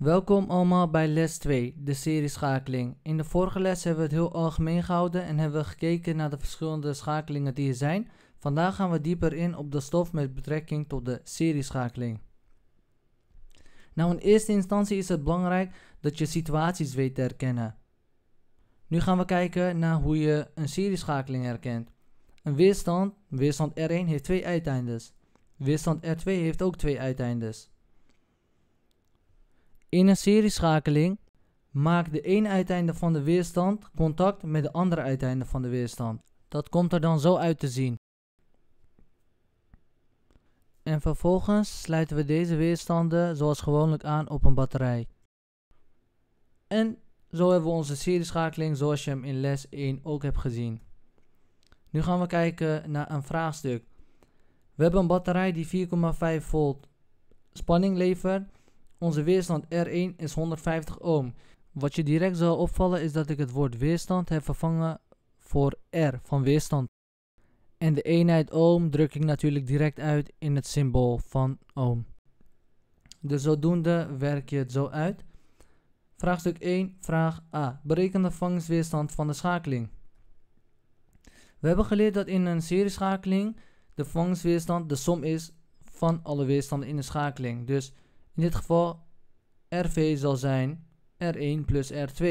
Welkom allemaal bij les 2, de serieschakeling. In de vorige les hebben we het heel algemeen gehouden en hebben we gekeken naar de verschillende schakelingen die er zijn. Vandaag gaan we dieper in op de stof met betrekking tot de serieschakeling. Nou, in eerste instantie is het belangrijk dat je situaties weet te herkennen. Nu gaan we kijken naar hoe je een serieschakeling herkent. Een weerstand, weerstand R1, heeft twee uiteindes. Weerstand R2 heeft ook twee uiteindes. In een serieschakeling maakt de ene uiteinde van de weerstand contact met de andere uiteinde van de weerstand. Dat komt er dan zo uit te zien. En vervolgens sluiten we deze weerstanden zoals gewoonlijk aan op een batterij. En zo hebben we onze serieschakeling zoals je hem in les 1 ook hebt gezien. Nu gaan we kijken naar een vraagstuk. We hebben een batterij die 4,5 volt spanning levert onze weerstand R1 is 150 ohm. Wat je direct zal opvallen is dat ik het woord weerstand heb vervangen voor R van weerstand. En de eenheid ohm druk ik natuurlijk direct uit in het symbool van ohm. Dus zodoende werk je het zo uit. Vraagstuk 1, vraag A. Bereken de vangstweerstand van de schakeling. We hebben geleerd dat in een serieschakeling de vangstweerstand de som is van alle weerstanden in de schakeling. Dus in dit geval RV zal zijn R1 plus R2.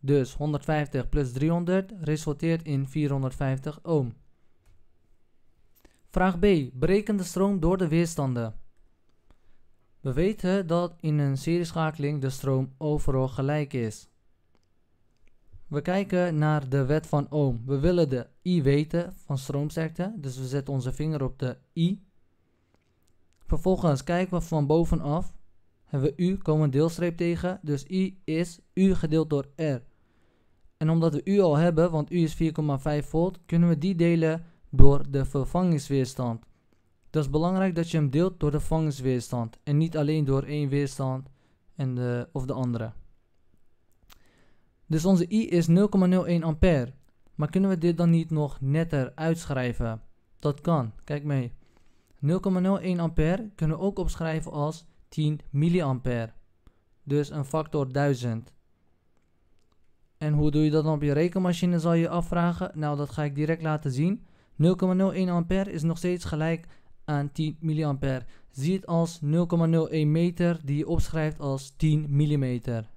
Dus 150 plus 300 resulteert in 450 ohm. Vraag B. Bereken de stroom door de weerstanden. We weten dat in een serieschakeling de stroom overal gelijk is. We kijken naar de wet van ohm. We willen de I weten van stroomsterkte, dus we zetten onze vinger op de I. Vervolgens kijken we van bovenaf. Hebben we u, komen een deelstreep tegen. Dus i is u gedeeld door r. En omdat we u al hebben, want u is 4,5 volt, kunnen we die delen door de vervangingsweerstand. Dat is belangrijk dat je hem deelt door de vervangingsweerstand en niet alleen door één weerstand en of de andere. Dus onze I is 0,01 ampère. Maar kunnen we dit dan niet nog netter uitschrijven? Dat kan, kijk mee. 0,01 ampère kunnen we ook opschrijven als 10 milliampère. Dus een factor 1000. En hoe doe je dat dan op je rekenmachine zal je afvragen. Nou dat ga ik direct laten zien. 0,01 ampère is nog steeds gelijk aan 10 milliampère. Zie het als 0,01 meter die je opschrijft als 10 millimeter.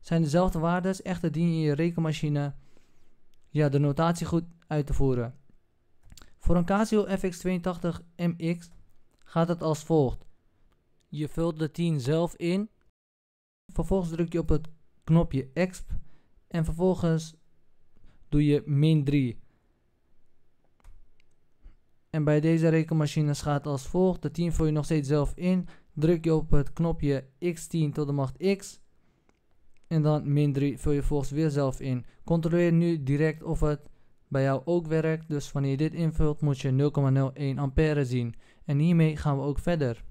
Zijn dezelfde waarden, echter dien je je rekenmachine ja, de notatie goed uit te voeren. Voor een Casio FX82 MX gaat het als volgt. Je vult de 10 zelf in. Vervolgens druk je op het knopje EXP. En vervolgens doe je min 3. En bij deze rekenmachines gaat als volgt. De 10 vul je nog steeds zelf in. Druk je op het knopje X10 tot de macht X. En dan min 3 vul je volgens weer zelf in. Controleer nu direct of het bij jou ook werkt, dus wanneer je dit invult moet je 0,01 ampère zien. En hiermee gaan we ook verder.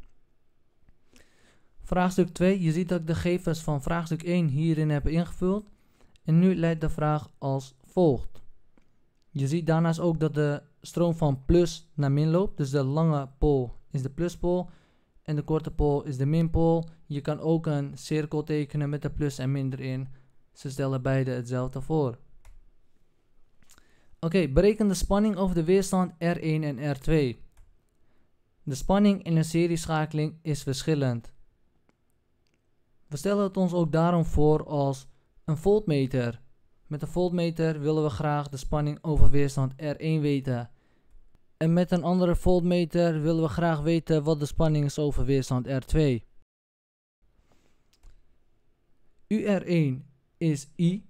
Vraagstuk 2. Je ziet dat ik de gegevens van vraagstuk 1 hierin heb ingevuld. En nu leidt de vraag als volgt. Je ziet daarnaast ook dat de stroom van plus naar min loopt. Dus de lange pol is de pluspol en de korte pol is de minpol. Je kan ook een cirkel tekenen met de plus en min erin. Ze stellen beide hetzelfde voor. Oké, bereken de spanning over de weerstand R1 en R2. De spanning in een serieschakeling is verschillend. We stellen het ons ook daarom voor als een voltmeter. Met een voltmeter willen we graag de spanning over weerstand R1 weten. En met een andere voltmeter willen we graag weten wat de spanning is over weerstand R2. UR1 is I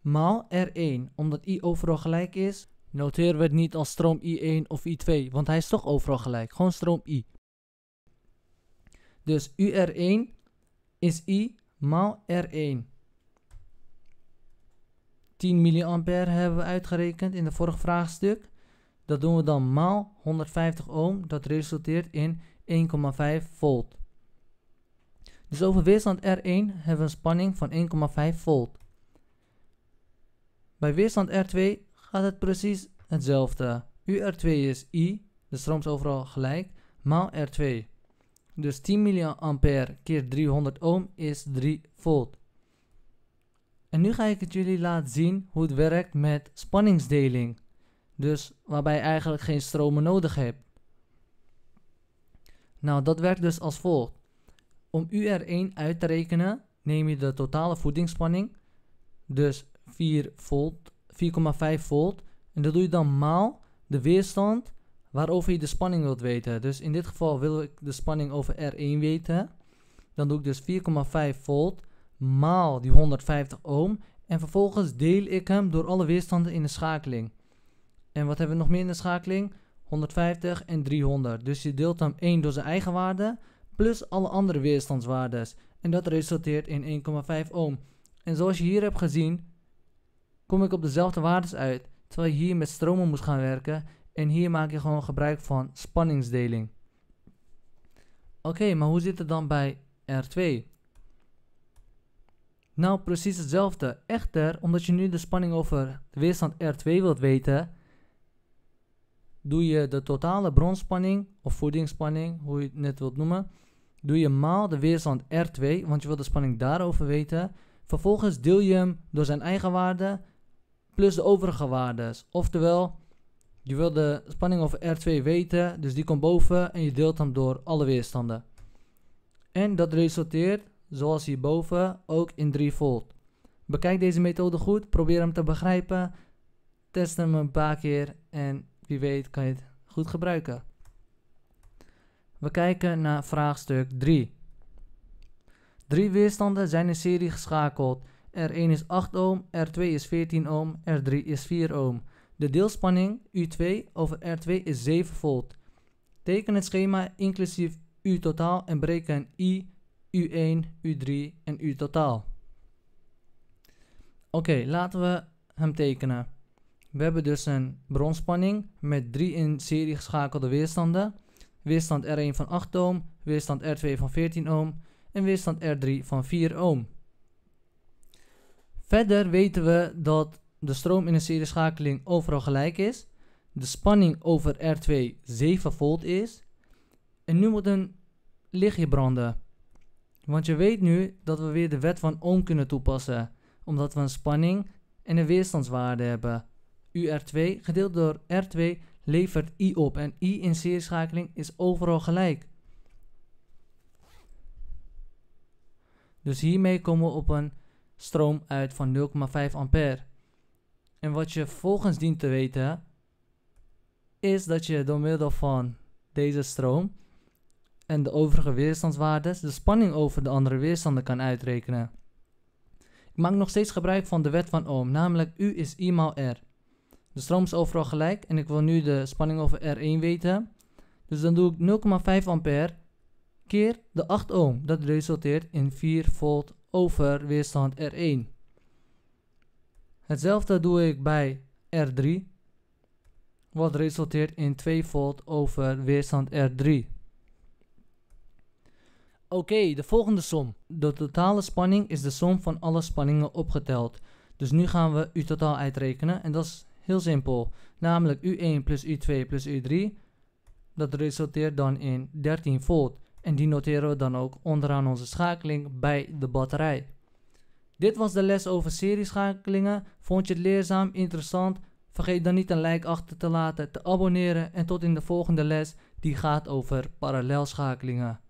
maal R1. Omdat I overal gelijk is, noteren we het niet als stroom I1 of I2, want hij is toch overal gelijk. Gewoon stroom I. Dus UR1 is I maal R1. 10 mA hebben we uitgerekend in de vorige vraagstuk. Dat doen we dan maal 150 ohm. Dat resulteert in 1,5 volt. Dus over weerstand R1 hebben we een spanning van 1,5 volt. Bij weerstand R2 gaat het precies hetzelfde. UR2 is I, de stroom is overal gelijk, maal R2. Dus 10 mA keer 300 ohm is 3 volt. En nu ga ik het jullie laten zien hoe het werkt met spanningsdeling. Dus waarbij je eigenlijk geen stromen nodig hebt. Nou, dat werkt dus als volgt. Om UR1 uit te rekenen, neem je de totale voedingsspanning. Dus 4 volt, 4,5 volt. En dat doe je dan maal de weerstand waarover je de spanning wilt weten. Dus in dit geval wil ik de spanning over R1 weten. Dan doe ik dus 4,5 volt maal die 150 ohm. En vervolgens deel ik hem door alle weerstanden in de schakeling. En wat hebben we nog meer in de schakeling? 150 en 300. Dus je deelt hem 1 door zijn eigen waarde plus alle andere weerstandswaardes. En dat resulteert in 1,5 ohm. En zoals je hier hebt gezien, kom ik op dezelfde waardes uit, terwijl je hier met stromen moest gaan werken en hier maak je gewoon gebruik van spanningsdeling. Oké, maar hoe zit het dan bij R2? Nou, precies hetzelfde. Echter, omdat je nu de spanning over de weerstand R2 wilt weten, doe je de totale bronspanning of voedingsspanning, hoe je het net wilt noemen, doe je maal de weerstand R2, want je wilt de spanning daarover weten. Vervolgens deel je hem door zijn eigen waarde, plus de overige waardes. Oftewel, je wil de spanning over R2 weten, dus die komt boven en je deelt hem door alle weerstanden. En dat resulteert, zoals hierboven, ook in 3 volt. Bekijk deze methode goed, probeer hem te begrijpen, test hem een paar keer en wie weet kan je het goed gebruiken. We kijken naar vraagstuk 3. Drie weerstanden zijn in serie geschakeld. R1 is 8 ohm, R2 is 14 ohm, R3 is 4 ohm. De deelspanning U2 over R2 is 7 volt. Teken het schema inclusief U totaal en bereken I, U1, U3 en U totaal. Oké, laten we hem tekenen. We hebben dus een bronspanning met drie in serie geschakelde weerstanden. Weerstand R1 van 8 ohm, weerstand R2 van 14 ohm en weerstand R3 van 4 ohm. Verder weten we dat de stroom in een serieschakeling overal gelijk is. De spanning over R2 7 volt is. En nu moet een lichtje branden. Want je weet nu dat we weer de wet van Ohm kunnen toepassen. Omdat we een spanning en een weerstandswaarde hebben. UR2 gedeeld door R2 levert I op. En I in serieschakeling is overal gelijk. Dus hiermee komen we op een stroom uit van 0,5 ampère. En wat je volgens dient te weten is dat je door middel van deze stroom en de overige weerstandswaardes de spanning over de andere weerstanden kan uitrekenen. Ik maak nog steeds gebruik van de wet van Ohm, namelijk U is I maal R. De stroom is overal gelijk en ik wil nu de spanning over R1 weten. Dus dan doe ik 0,5 ampère keer de 8 ohm. Dat resulteert in 4 volt over weerstand R1. Hetzelfde doe ik bij R3, wat resulteert in 2 volt over weerstand R3. Oké, de volgende som. De totale spanning is de som van alle spanningen opgeteld. Dus nu gaan we U totaal uitrekenen en dat is heel simpel. Namelijk U1 plus U2 plus U3. Dat resulteert dan in 13 volt. En die noteren we dan ook onderaan onze schakeling bij de batterij. Dit was de les over serieschakelingen. Vond je het leerzaam, interessant? Vergeet dan niet een like achter te laten, te abonneren en tot in de volgende les die gaat over parallelschakelingen.